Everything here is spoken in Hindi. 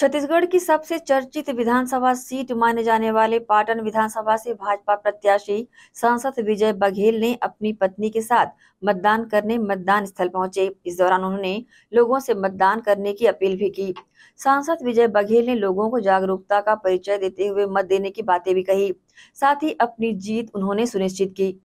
छत्तीसगढ़ की सबसे चर्चित विधानसभा सीट माने जाने वाले पाटन विधानसभा से भाजपा प्रत्याशी सांसद विजय बघेल ने अपनी पत्नी के साथ मतदान करने मतदान स्थल पहुंचे इस दौरान उन्होंने लोगों से मतदान करने की अपील भी की सांसद विजय बघेल ने लोगों को जागरूकता का परिचय देते हुए मत देने की बातें भी कही साथ ही अपनी जीत उन्होंने सुनिश्चित की